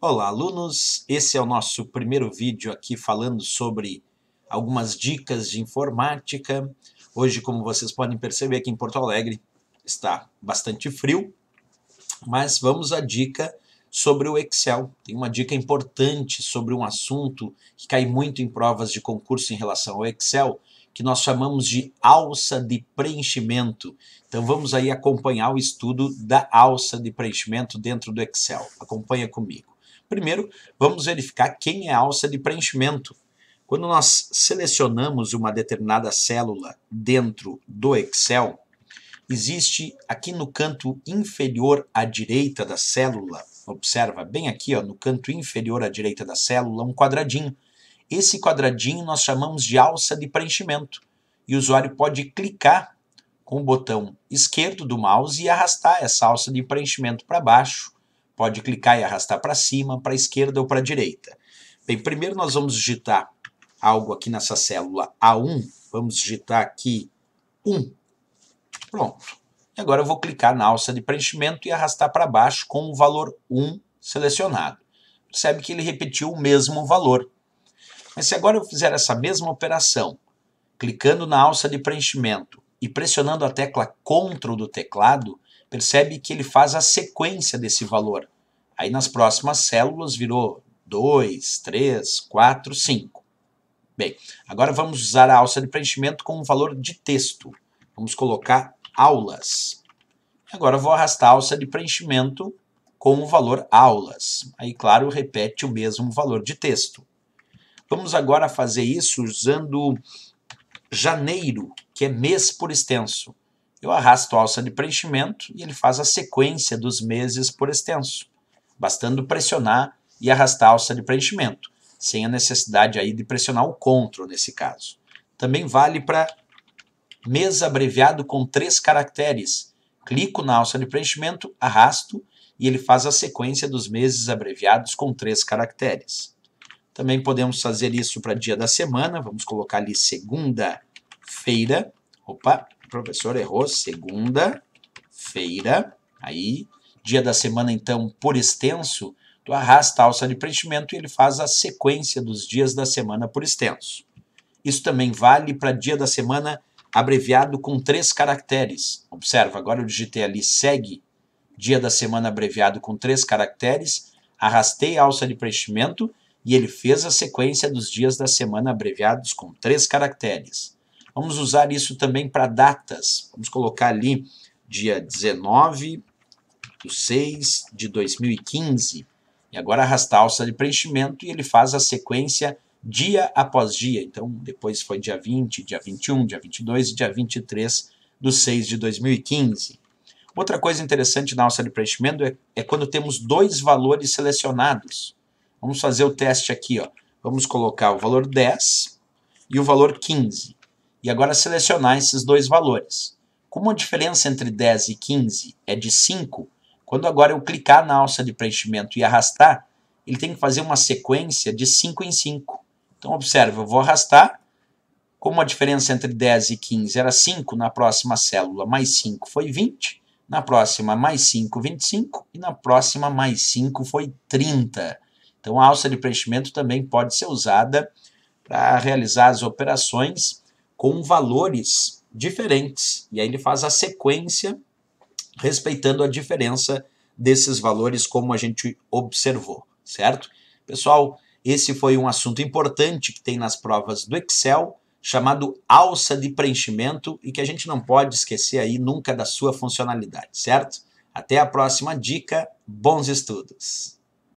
Olá, alunos! Esse é o nosso primeiro vídeo aqui falando sobre algumas dicas de informática. Hoje, como vocês podem perceber, aqui em Porto Alegre está bastante frio, mas vamos à dica sobre o Excel. Tem uma dica importante sobre um assunto que cai muito em provas de concurso em relação ao Excel, que nós chamamos de alça de preenchimento. Então vamos aí acompanhar o estudo da alça de preenchimento dentro do Excel. Acompanha comigo. Primeiro, vamos verificar quem é alça de preenchimento. Quando nós selecionamos uma determinada célula dentro do Excel, existe aqui no canto inferior à direita da célula, observa bem aqui ó, no canto inferior à direita da célula, um quadradinho. Esse quadradinho nós chamamos de alça de preenchimento e o usuário pode clicar com o botão esquerdo do mouse e arrastar essa alça de preenchimento para baixo Pode clicar e arrastar para cima, para a esquerda ou para a direita. Bem, primeiro nós vamos digitar algo aqui nessa célula A1. Vamos digitar aqui 1. Pronto. E agora eu vou clicar na alça de preenchimento e arrastar para baixo com o valor 1 selecionado. Percebe que ele repetiu o mesmo valor. Mas se agora eu fizer essa mesma operação, clicando na alça de preenchimento e pressionando a tecla CTRL do teclado, percebe que ele faz a sequência desse valor. Aí nas próximas células virou 2, 3, 4, 5. Bem, agora vamos usar a alça de preenchimento com um valor de texto. Vamos colocar aulas. Agora vou arrastar a alça de preenchimento com o valor aulas. Aí, claro, repete o mesmo valor de texto. Vamos agora fazer isso usando janeiro, que é mês por extenso. Eu arrasto a alça de preenchimento e ele faz a sequência dos meses por extenso, bastando pressionar e arrastar a alça de preenchimento, sem a necessidade aí de pressionar o CTRL nesse caso. Também vale para mês abreviado com três caracteres. Clico na alça de preenchimento, arrasto e ele faz a sequência dos meses abreviados com três caracteres. Também podemos fazer isso para dia da semana, vamos colocar ali segunda-feira. Opa, professor errou segunda-feira. Aí, dia da semana, então, por extenso, tu arrasta a alça de preenchimento e ele faz a sequência dos dias da semana por extenso. Isso também vale para dia da semana abreviado com três caracteres. Observa, agora eu digitei ali segue dia da semana abreviado com três caracteres, arrastei a alça de preenchimento e ele fez a sequência dos dias da semana abreviados com três caracteres. Vamos usar isso também para datas. Vamos colocar ali dia 19 de 6 de 2015. E agora arrastar a alça de preenchimento e ele faz a sequência dia após dia. Então, depois foi dia 20, dia 21, dia 22 e dia 23 do 6 de 2015. Outra coisa interessante na alça de preenchimento é, é quando temos dois valores selecionados. Vamos fazer o teste aqui. Ó. Vamos colocar o valor 10 e o valor 15 e agora selecionar esses dois valores. Como a diferença entre 10 e 15 é de 5, quando agora eu clicar na alça de preenchimento e arrastar, ele tem que fazer uma sequência de 5 em 5. Então, observe, eu vou arrastar, como a diferença entre 10 e 15 era 5, na próxima célula mais 5 foi 20, na próxima mais 5, 25, e na próxima mais 5 foi 30. Então, a alça de preenchimento também pode ser usada para realizar as operações com valores diferentes. E aí ele faz a sequência respeitando a diferença desses valores, como a gente observou, certo? Pessoal, esse foi um assunto importante que tem nas provas do Excel, chamado alça de preenchimento, e que a gente não pode esquecer aí nunca da sua funcionalidade, certo? Até a próxima dica, bons estudos!